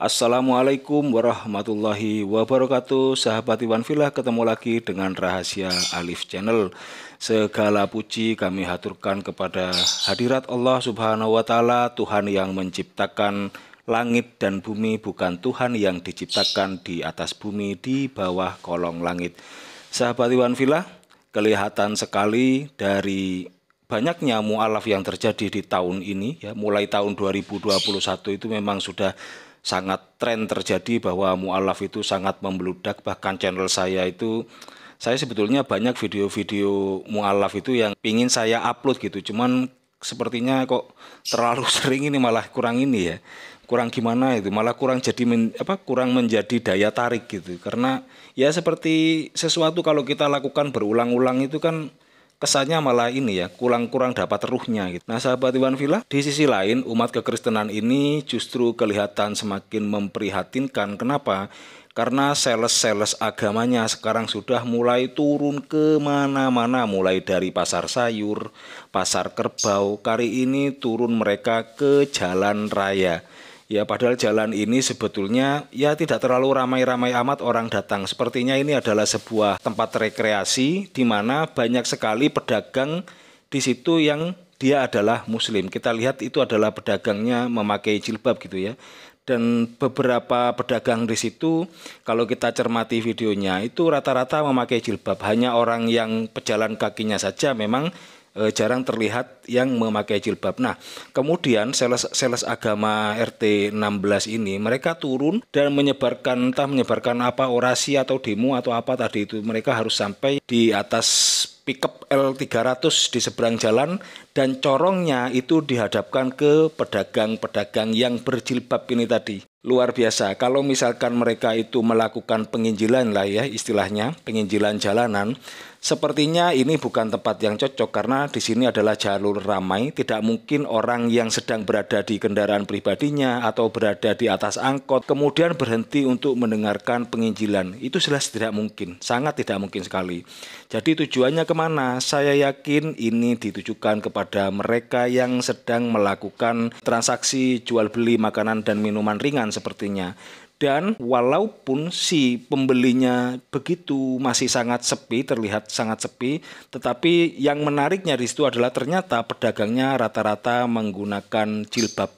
Assalamualaikum warahmatullahi wabarakatuh Sahabat Iwan Villa ketemu lagi dengan Rahasia Alif Channel Segala puji kami haturkan kepada hadirat Allah subhanahu wa ta'ala Tuhan yang menciptakan langit dan bumi bukan Tuhan yang diciptakan di atas bumi di bawah kolong langit. Sahabat Iwan Villa, kelihatan sekali dari banyaknya mualaf yang terjadi di tahun ini ya, mulai tahun 2021 itu memang sudah sangat tren terjadi bahwa mualaf itu sangat membeludak bahkan channel saya itu saya sebetulnya banyak video-video mualaf itu yang ingin saya upload gitu cuman sepertinya kok terlalu sering ini malah kurang ini ya kurang gimana itu malah kurang jadi men, apa kurang menjadi daya tarik gitu karena ya seperti sesuatu kalau kita lakukan berulang-ulang itu kan kesannya malah ini ya kurang-kurang dapat ruhnya gitu. Nah sahabat Iwan Villa, di sisi lain umat kekristenan ini justru kelihatan semakin memprihatinkan. Kenapa? Karena sales-sales agamanya sekarang sudah mulai turun ke mana mana Mulai dari pasar sayur, pasar kerbau Kali ini turun mereka ke jalan raya Ya padahal jalan ini sebetulnya ya tidak terlalu ramai-ramai amat orang datang. Sepertinya ini adalah sebuah tempat rekreasi di mana banyak sekali pedagang di situ yang dia adalah muslim. Kita lihat itu adalah pedagangnya memakai jilbab gitu ya. Dan beberapa pedagang di situ kalau kita cermati videonya itu rata-rata memakai jilbab. Hanya orang yang pejalan kakinya saja memang e, jarang terlihat yang memakai jilbab. Nah, kemudian sales sales agama RT 16 ini mereka turun dan menyebarkan entah menyebarkan apa orasi atau demo atau apa tadi itu mereka harus sampai di atas pickup L300 di seberang jalan dan corongnya itu dihadapkan ke pedagang-pedagang yang berjilbab ini tadi. Luar biasa, kalau misalkan mereka itu melakukan penginjilan lah ya istilahnya, penginjilan jalanan, sepertinya ini bukan tempat yang cocok karena di sini adalah jalur ramai, tidak mungkin orang yang sedang berada di kendaraan pribadinya atau berada di atas angkot kemudian berhenti untuk mendengarkan penginjilan. Itu jelas tidak mungkin, sangat tidak mungkin sekali. Jadi tujuannya kemana? Saya yakin ini ditujukan kepada kepada mereka yang sedang melakukan transaksi jual beli makanan dan minuman ringan sepertinya. Dan walaupun si pembelinya begitu masih sangat sepi, terlihat sangat sepi, tetapi yang menariknya di situ adalah ternyata pedagangnya rata-rata menggunakan jilbab.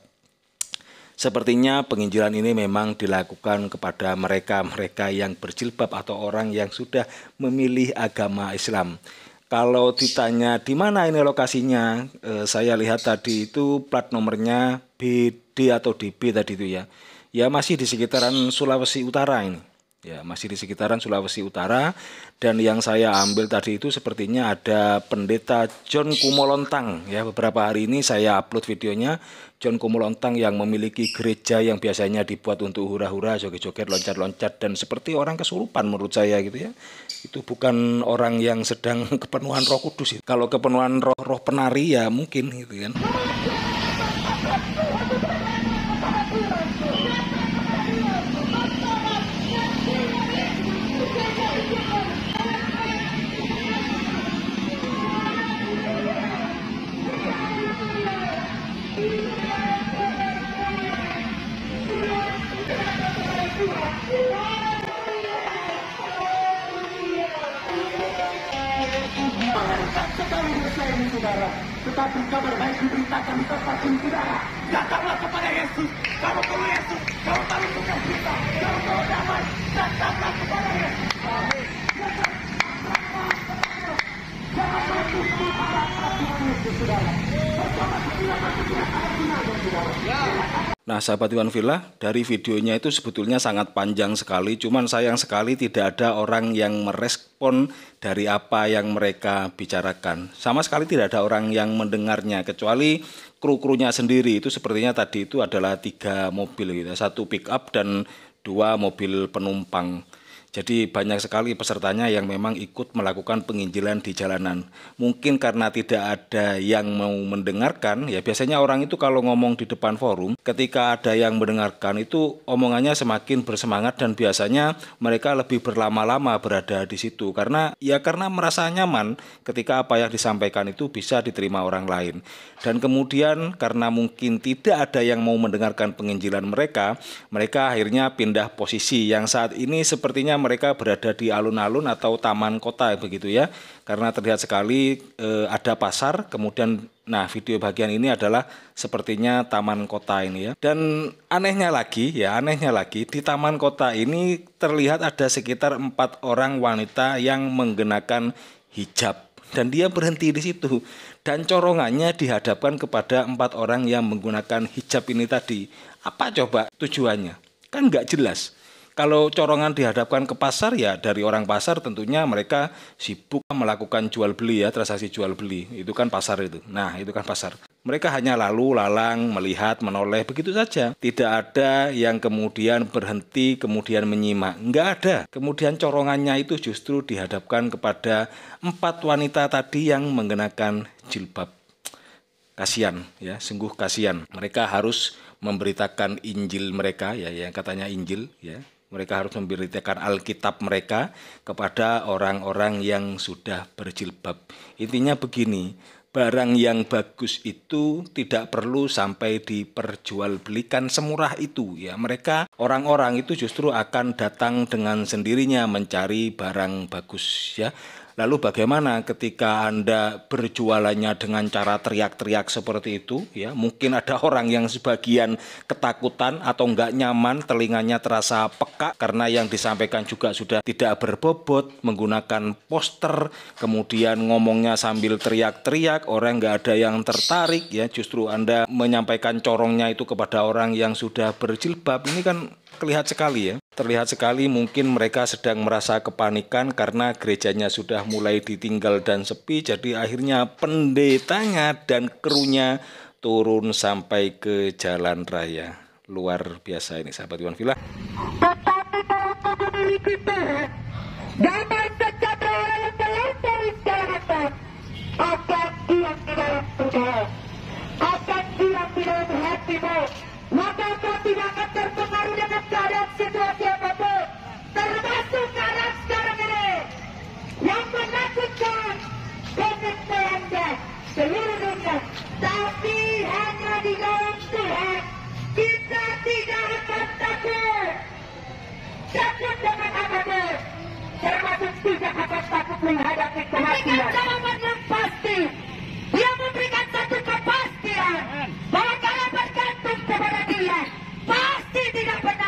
Sepertinya penginjilan ini memang dilakukan kepada mereka-mereka yang berjilbab atau orang yang sudah memilih agama Islam. Kalau ditanya di mana ini lokasinya, eh, saya lihat tadi itu plat nomornya BD atau DB tadi itu ya. Ya masih di sekitaran Sulawesi Utara ini ya masih di sekitaran Sulawesi Utara dan yang saya ambil tadi itu sepertinya ada pendeta John Kumolontang ya beberapa hari ini saya upload videonya John Kumolontang yang memiliki gereja yang biasanya dibuat untuk hura-hura joget-joget loncat-loncat dan seperti orang kesurupan menurut saya gitu ya itu bukan orang yang sedang kepenuhan roh kudus kalau kepenuhan roh-roh penari ya mungkin gitu kan akan ditempatkan di Datanglah kepada Yesus. Kamu perlu Yesus. Kamu perlu tukar kita. Kamu perlu damai. Datanglah kepada Yesus. Jangan berkumpul pada peraturan Yesus, saudara. Pertama, kita berkumpul pada peraturan Yesus, saudara. Nah, sahabat Iwan Villa, dari videonya itu sebetulnya sangat panjang sekali, cuman sayang sekali tidak ada orang yang merespon dari apa yang mereka bicarakan. Sama sekali tidak ada orang yang mendengarnya, kecuali kru-krunya sendiri. Itu sepertinya tadi itu adalah tiga mobil, gitu. Ya. satu pick up dan dua mobil penumpang. Jadi banyak sekali pesertanya yang memang ikut melakukan penginjilan di jalanan. Mungkin karena tidak ada yang mau mendengarkan, ya biasanya orang itu kalau ngomong di depan forum, ketika ada yang mendengarkan itu omongannya semakin bersemangat dan biasanya mereka lebih berlama-lama berada di situ karena ya karena merasa nyaman ketika apa yang disampaikan itu bisa diterima orang lain. Dan kemudian karena mungkin tidak ada yang mau mendengarkan penginjilan mereka, mereka akhirnya pindah posisi yang saat ini sepertinya mereka berada di alun-alun atau taman kota begitu ya. Karena terlihat sekali e, ada pasar, kemudian nah video bagian ini adalah sepertinya taman kota ini ya. Dan anehnya lagi ya, anehnya lagi di taman kota ini terlihat ada sekitar empat orang wanita yang menggunakan hijab dan dia berhenti di situ dan corongannya dihadapkan kepada empat orang yang menggunakan hijab ini tadi apa coba tujuannya kan nggak jelas kalau corongan dihadapkan ke pasar ya dari orang pasar tentunya mereka sibuk melakukan jual beli ya, transaksi jual beli. Itu kan pasar itu. Nah, itu kan pasar. Mereka hanya lalu lalang melihat menoleh begitu saja. Tidak ada yang kemudian berhenti kemudian menyimak. Enggak ada. Kemudian corongannya itu justru dihadapkan kepada empat wanita tadi yang mengenakan jilbab. Kasihan ya, sungguh kasihan. Mereka harus memberitakan Injil mereka ya yang katanya Injil ya mereka harus memberitakan Alkitab mereka kepada orang-orang yang sudah berjilbab. Intinya begini, barang yang bagus itu tidak perlu sampai diperjualbelikan semurah itu ya mereka orang-orang itu justru akan datang dengan sendirinya mencari barang bagus ya Lalu bagaimana ketika Anda berjualannya dengan cara teriak-teriak seperti itu? Ya, mungkin ada orang yang sebagian ketakutan atau nggak nyaman, telinganya terasa peka karena yang disampaikan juga sudah tidak berbobot, menggunakan poster, kemudian ngomongnya sambil teriak-teriak, orang nggak ada yang tertarik, ya justru Anda menyampaikan corongnya itu kepada orang yang sudah berjilbab. Ini kan terlihat sekali ya. Terlihat sekali mungkin mereka sedang merasa kepanikan karena gerejanya sudah mulai ditinggal dan sepi. Jadi akhirnya pendetanya dan krunya turun sampai ke jalan raya. Luar biasa ini sahabat Iwan Villa. seluruh dunia. Tapi hanya di dalam Tuhan kita tidak akan takut. Takut dengan apapun. Termasuk tidak akan takut menghadapi kematian. Jawaban yang pasti. Dia memberikan satu kepastian bahwa kalau bergantung kepada dia pasti tidak pernah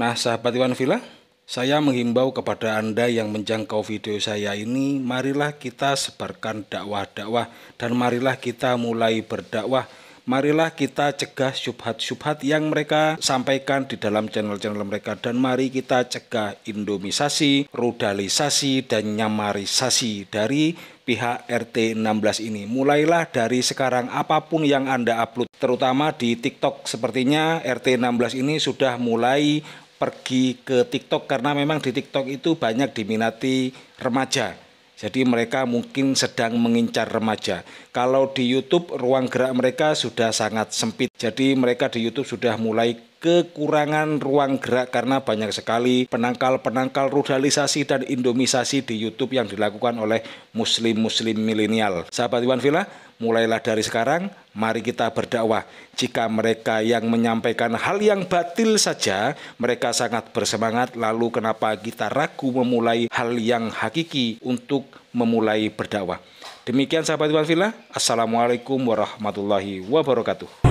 Nah, sahabat Iwan Villa, saya menghimbau kepada Anda yang menjangkau video saya ini, marilah kita sebarkan dakwah-dakwah dan marilah kita mulai berdakwah. Marilah kita cegah syubhat-syubhat yang mereka sampaikan di dalam channel-channel mereka dan mari kita cegah indomisasi, rudalisasi, dan nyamarisasi dari pihak RT 16 ini. Mulailah dari sekarang apapun yang Anda upload, terutama di TikTok. Sepertinya RT 16 ini sudah mulai pergi ke TikTok karena memang di TikTok itu banyak diminati remaja. Jadi mereka mungkin sedang mengincar remaja. Kalau di YouTube ruang gerak mereka sudah sangat sempit. Jadi mereka di YouTube sudah mulai kekurangan ruang gerak karena banyak sekali penangkal-penangkal rudalisasi dan indomisasi di YouTube yang dilakukan oleh muslim-muslim milenial. Sahabat Iwan Villa, mulailah dari sekarang, mari kita berdakwah. Jika mereka yang menyampaikan hal yang batil saja, mereka sangat bersemangat, lalu kenapa kita ragu memulai hal yang hakiki untuk memulai berdakwah. Demikian sahabat Iwan Villa, Assalamualaikum warahmatullahi wabarakatuh.